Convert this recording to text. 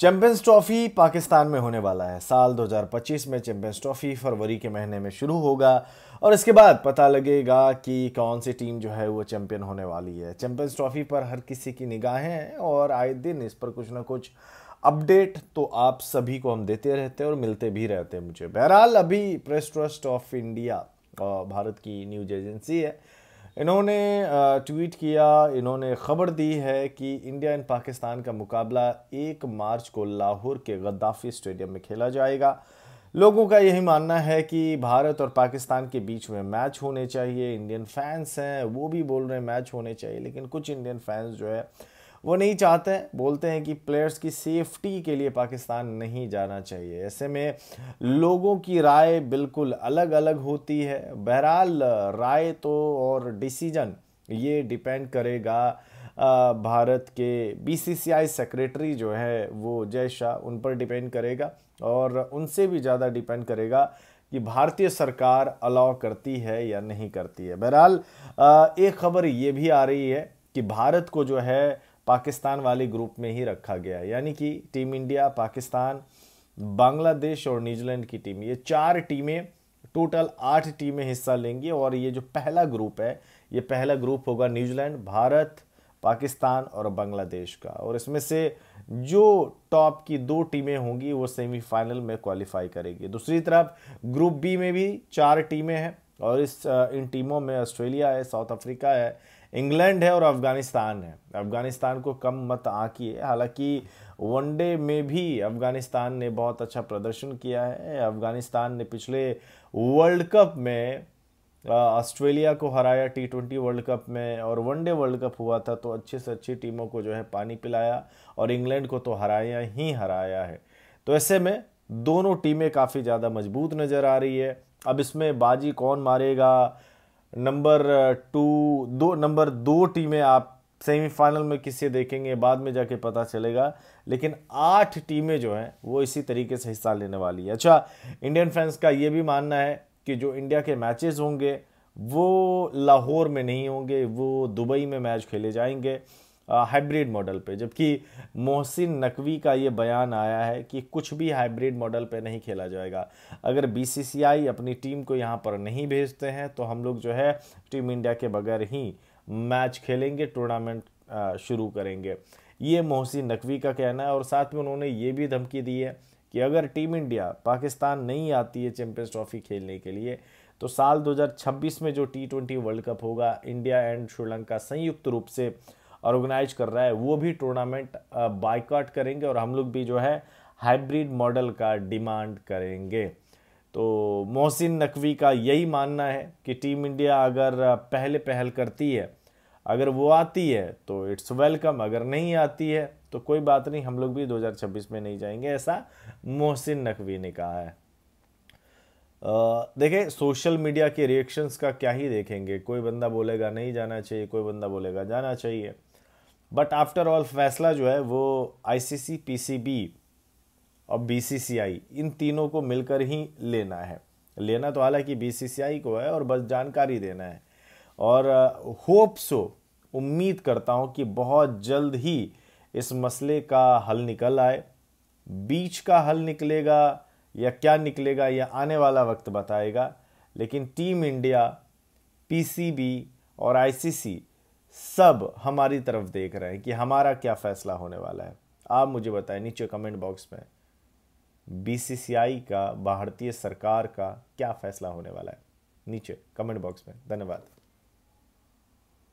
champions trophy Pakistan में होने वाला है साल 2025 में चैंपियंस ट्रॉफी फरवरी के महीने में शुरू होगा और इसके बाद पता लगेगा कि कौन सी टीम जो है वो चैंपियन होने वाली है चैंपियंस ट्रॉफी पर हर किसी की निगाहें हैं और आए दिन इस पर कुछ ना कुछ अपडेट तो आप सभी को हम देते रहते हैं और मिलते भी रहते हैं मुझे बहरहाल अभी press trust of India Bharat की न्यूज एजेंसी है इन्होंने ट्वीट किया इन्होंने ख़बर दी है कि इंडिया एंड पाकिस्तान का मुकाबला एक मार्च को लाहौर के गद्दाफी स्टेडियम में खेला जाएगा लोगों का यही मानना है कि भारत और पाकिस्तान के बीच में मैच होने चाहिए इंडियन फैंस हैं वो भी बोल रहे हैं मैच होने चाहिए लेकिन कुछ इंडियन फैंस जो है वो नहीं चाहते हैं बोलते हैं कि प्लेयर्स की सेफ्टी के लिए पाकिस्तान नहीं जाना चाहिए ऐसे में लोगों की राय बिल्कुल अलग अलग होती है बहरहाल राय तो और डिसीजन ये डिपेंड करेगा भारत के बीसीसीआई सेक्रेटरी जो है वो जय शाह उन पर डिपेंड करेगा और उनसे भी ज़्यादा डिपेंड करेगा कि भारतीय सरकार अलाउ करती है या नहीं करती है बहरहाल एक खबर ये भी आ रही है कि भारत को जो है पाकिस्तान वाले ग्रुप में ही रखा गया यानी कि टीम इंडिया पाकिस्तान बांग्लादेश और न्यूजीलैंड की टीम ये चार टीमें टोटल आठ टीमें हिस्सा लेंगी और ये जो पहला ग्रुप है ये पहला ग्रुप होगा न्यूजीलैंड भारत पाकिस्तान और बांग्लादेश का और इसमें से जो टॉप की दो टीमें होंगी वो सेमीफाइनल में क्वालिफाई करेगी दूसरी तरफ ग्रुप बी में भी चार टीमें हैं और इस इन टीमों में ऑस्ट्रेलिया है साउथ अफ्रीका है इंग्लैंड है और अफ़गानिस्तान है अफ़गानिस्तान को कम मत आंकिए हालांकि वनडे में भी अफ़गानिस्तान ने बहुत अच्छा प्रदर्शन किया है अफ़गानिस्तान ने पिछले वर्ल्ड कप में ऑस्ट्रेलिया को हराया टी ट्वेंटी वर्ल्ड कप में और वनडे वर्ल्ड कप हुआ था तो अच्छे से अच्छी टीमों को जो है पानी पिलाया और इंग्लैंड को तो हराया ही हराया है तो ऐसे में दोनों टीमें काफ़ी ज़्यादा मजबूत नज़र आ रही है अब इसमें बाजी कौन मारेगा नंबर टू दो नंबर दो टीमें आप सेमीफाइनल में किससे देखेंगे बाद में जाके पता चलेगा लेकिन आठ टीमें जो हैं वो इसी तरीके से हिस्सा लेने वाली है अच्छा इंडियन फैंस का ये भी मानना है कि जो इंडिया के मैचेस होंगे वो लाहौर में नहीं होंगे वो दुबई में मैच खेले जाएंगे हाइब्रिड मॉडल पे जबकि मोहसिन नकवी का ये बयान आया है कि कुछ भी हाइब्रिड मॉडल पे नहीं खेला जाएगा अगर बीसीसीआई अपनी टीम को यहाँ पर नहीं भेजते हैं तो हम लोग जो है टीम इंडिया के बगैर ही मैच खेलेंगे टूर्नामेंट शुरू करेंगे ये मोहसिन नकवी का कहना है और साथ में उन्होंने ये भी धमकी दी है कि अगर टीम इंडिया पाकिस्तान नहीं आती है चैम्पियंस ट्रॉफी खेलने के लिए तो साल 2026 में जो टी ट्वेंटी वर्ल्ड कप होगा इंडिया एंड श्रीलंका संयुक्त रूप से ऑर्गेनाइज कर रहा है वो भी टूर्नामेंट बाइकआउट करेंगे और हम लोग भी जो है हाइब्रिड मॉडल का डिमांड करेंगे तो मोहसिन नकवी का यही मानना है कि टीम इंडिया अगर पहले पहल करती है अगर वो आती है तो इट्स वेलकम अगर नहीं आती है तो कोई बात नहीं हम लोग भी 2026 में नहीं जाएंगे ऐसा मोहसिन नकवी ने कहा है देखें सोशल मीडिया के रिएक्शंस का क्या ही देखेंगे कोई बंदा बोलेगा नहीं जाना चाहिए कोई बंदा बोलेगा जाना चाहिए बट आफ्टर ऑल फैसला जो है वो आईसीसी पीसीबी और बीसीसीआई इन तीनों को मिलकर ही लेना है लेना तो हालांकि बीसीसीआई को है और बस जानकारी देना है और होप uh, सो उम्मीद करता हूँ कि बहुत जल्द ही इस मसले का हल निकल आए बीच का हल निकलेगा या क्या निकलेगा या आने वाला वक्त बताएगा लेकिन टीम इंडिया पीसीबी और आईसीसी सब हमारी तरफ देख रहे हैं कि हमारा क्या फैसला होने वाला है आप मुझे बताएं नीचे कमेंट बॉक्स में बीसीसीआई का भारतीय सरकार का क्या फैसला होने वाला है नीचे कमेंट बॉक्स में धन्यवाद